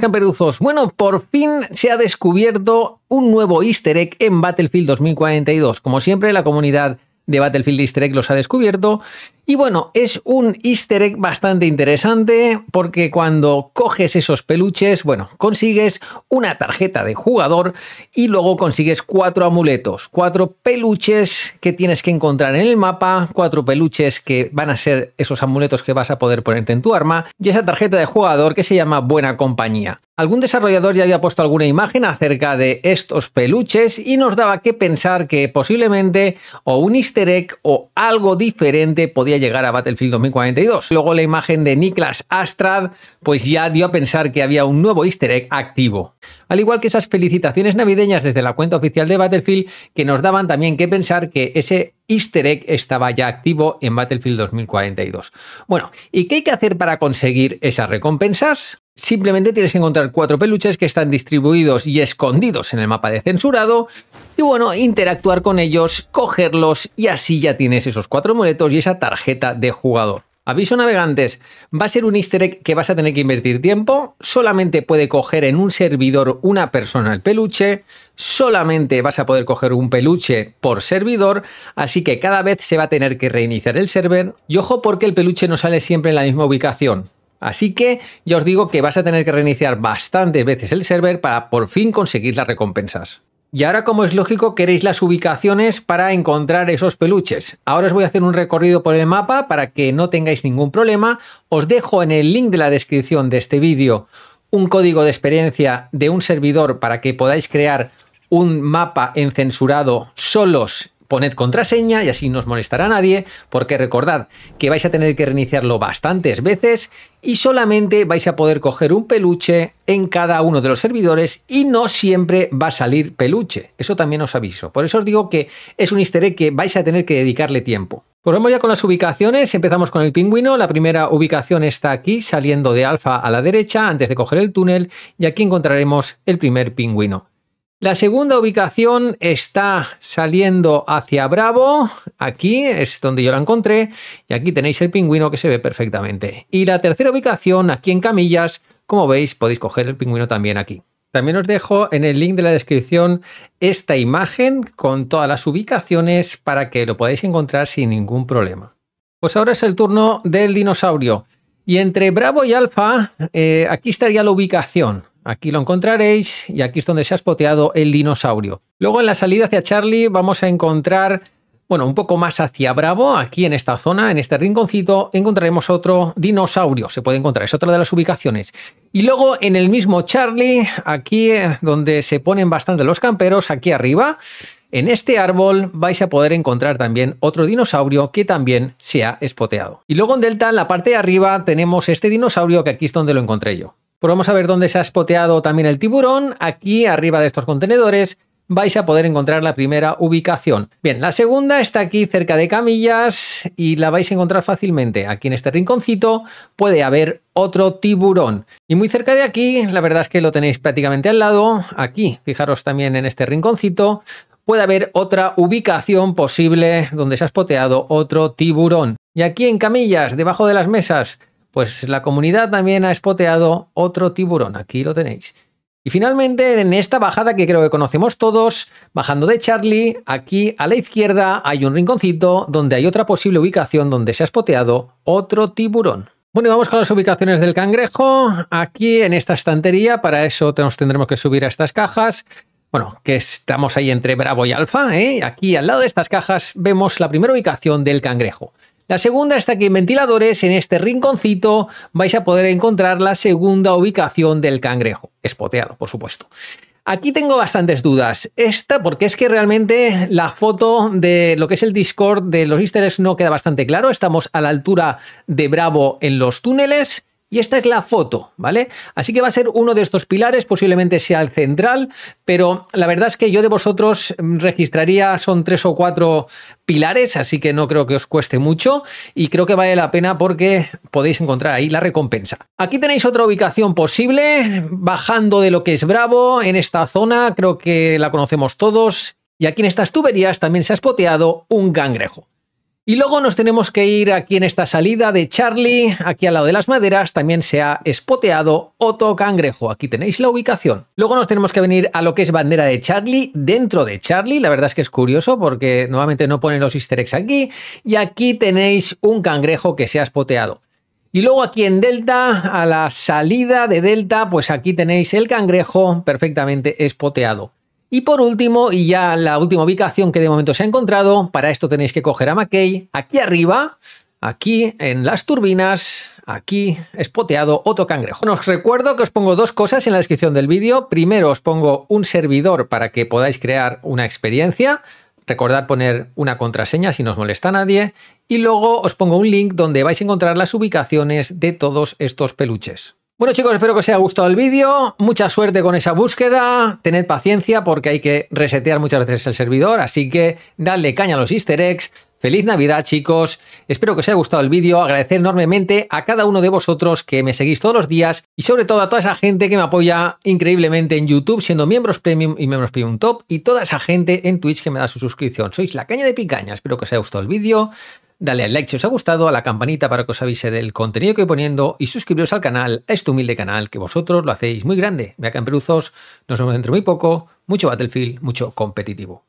camperuzos. Bueno, por fin se ha descubierto un nuevo easter egg en Battlefield 2042. Como siempre, la comunidad de Battlefield Easter egg los ha descubierto y bueno, es un easter egg bastante interesante porque cuando coges esos peluches, bueno, consigues una tarjeta de jugador y luego consigues cuatro amuletos, cuatro peluches que tienes que encontrar en el mapa, cuatro peluches que van a ser esos amuletos que vas a poder ponerte en tu arma y esa tarjeta de jugador que se llama Buena Compañía. Algún desarrollador ya había puesto alguna imagen acerca de estos peluches y nos daba que pensar que posiblemente o un easter egg o algo diferente podía llegar a Battlefield 2042. Luego la imagen de Niklas Astrad pues ya dio a pensar que había un nuevo easter egg activo. Al igual que esas felicitaciones navideñas desde la cuenta oficial de Battlefield que nos daban también que pensar que ese easter egg estaba ya activo en Battlefield 2042. Bueno, ¿y qué hay que hacer para conseguir esas recompensas? Simplemente tienes que encontrar cuatro peluches que están distribuidos y escondidos en el mapa de censurado. Y bueno, interactuar con ellos, cogerlos y así ya tienes esos cuatro muletos y esa tarjeta de jugador. Aviso navegantes, va a ser un easter egg que vas a tener que invertir tiempo, solamente puede coger en un servidor una persona el peluche, solamente vas a poder coger un peluche por servidor, así que cada vez se va a tener que reiniciar el server y ojo porque el peluche no sale siempre en la misma ubicación, Así que ya os digo que vas a tener que reiniciar bastantes veces el server para por fin conseguir las recompensas. Y ahora como es lógico queréis las ubicaciones para encontrar esos peluches. Ahora os voy a hacer un recorrido por el mapa para que no tengáis ningún problema. Os dejo en el link de la descripción de este vídeo un código de experiencia de un servidor para que podáis crear un mapa encensurado solos poned contraseña y así no os molestará nadie, porque recordad que vais a tener que reiniciarlo bastantes veces y solamente vais a poder coger un peluche en cada uno de los servidores y no siempre va a salir peluche. Eso también os aviso. Por eso os digo que es un easter egg que vais a tener que dedicarle tiempo. Pues Volvemos ya con las ubicaciones, empezamos con el pingüino, la primera ubicación está aquí, saliendo de alfa a la derecha, antes de coger el túnel, y aquí encontraremos el primer pingüino. La segunda ubicación está saliendo hacia Bravo. Aquí es donde yo la encontré. Y aquí tenéis el pingüino que se ve perfectamente. Y la tercera ubicación, aquí en Camillas, como veis, podéis coger el pingüino también aquí. También os dejo en el link de la descripción esta imagen con todas las ubicaciones para que lo podáis encontrar sin ningún problema. Pues ahora es el turno del dinosaurio. Y entre Bravo y Alfa, eh, aquí estaría la ubicación. Aquí lo encontraréis y aquí es donde se ha spoteado el dinosaurio. Luego en la salida hacia Charlie vamos a encontrar, bueno, un poco más hacia Bravo, aquí en esta zona, en este rinconcito, encontraremos otro dinosaurio. Se puede encontrar, es otra de las ubicaciones. Y luego en el mismo Charlie, aquí eh, donde se ponen bastante los camperos, aquí arriba, en este árbol vais a poder encontrar también otro dinosaurio que también se ha espoteado. Y luego en Delta, en la parte de arriba, tenemos este dinosaurio que aquí es donde lo encontré yo. Pues vamos a ver dónde se ha espoteado también el tiburón. Aquí, arriba de estos contenedores, vais a poder encontrar la primera ubicación. Bien, la segunda está aquí cerca de Camillas y la vais a encontrar fácilmente. Aquí en este rinconcito puede haber otro tiburón. Y muy cerca de aquí, la verdad es que lo tenéis prácticamente al lado. Aquí, fijaros también en este rinconcito, puede haber otra ubicación posible donde se ha espoteado otro tiburón. Y aquí en Camillas, debajo de las mesas, pues la comunidad también ha espoteado otro tiburón, aquí lo tenéis. Y finalmente, en esta bajada que creo que conocemos todos, bajando de Charlie, aquí a la izquierda hay un rinconcito donde hay otra posible ubicación donde se ha espoteado otro tiburón. Bueno, y vamos con las ubicaciones del cangrejo. Aquí en esta estantería, para eso nos tendremos que subir a estas cajas. Bueno, que estamos ahí entre Bravo y Alfa. ¿eh? Aquí al lado de estas cajas vemos la primera ubicación del cangrejo. La segunda está aquí en ventiladores, en este rinconcito, vais a poder encontrar la segunda ubicación del cangrejo, espoteado, por supuesto. Aquí tengo bastantes dudas. Esta, porque es que realmente la foto de lo que es el Discord de los easter no queda bastante claro. Estamos a la altura de Bravo en los túneles. Y esta es la foto, ¿vale? Así que va a ser uno de estos pilares, posiblemente sea el central, pero la verdad es que yo de vosotros mm, registraría, son tres o cuatro pilares, así que no creo que os cueste mucho y creo que vale la pena porque podéis encontrar ahí la recompensa. Aquí tenéis otra ubicación posible, bajando de lo que es Bravo, en esta zona, creo que la conocemos todos, y aquí en estas tuberías también se ha espoteado un cangrejo. Y luego nos tenemos que ir aquí en esta salida de Charlie, aquí al lado de las maderas, también se ha espoteado otro Cangrejo, aquí tenéis la ubicación. Luego nos tenemos que venir a lo que es bandera de Charlie, dentro de Charlie, la verdad es que es curioso porque nuevamente no ponen los easter eggs aquí, y aquí tenéis un cangrejo que se ha espoteado. Y luego aquí en Delta, a la salida de Delta, pues aquí tenéis el cangrejo perfectamente espoteado. Y por último, y ya la última ubicación que de momento se ha encontrado, para esto tenéis que coger a McKay, aquí arriba, aquí en las turbinas, aquí espoteado otro cangrejo. Os recuerdo que os pongo dos cosas en la descripción del vídeo. Primero os pongo un servidor para que podáis crear una experiencia, recordad poner una contraseña si no os molesta a nadie, y luego os pongo un link donde vais a encontrar las ubicaciones de todos estos peluches. Bueno chicos, espero que os haya gustado el vídeo, mucha suerte con esa búsqueda, tened paciencia porque hay que resetear muchas veces el servidor, así que dadle caña a los easter eggs, Feliz Navidad chicos, espero que os haya gustado el vídeo, agradecer enormemente a cada uno de vosotros que me seguís todos los días y sobre todo a toda esa gente que me apoya increíblemente en YouTube siendo miembros Premium y miembros Premium Top y toda esa gente en Twitch que me da su suscripción. Sois la caña de picaña, espero que os haya gustado el vídeo, Dale al like si os ha gustado, a la campanita para que os avise del contenido que voy poniendo y suscribiros al canal, a este humilde canal, que vosotros lo hacéis muy grande. Me acá en nos vemos dentro muy poco, mucho Battlefield, mucho competitivo.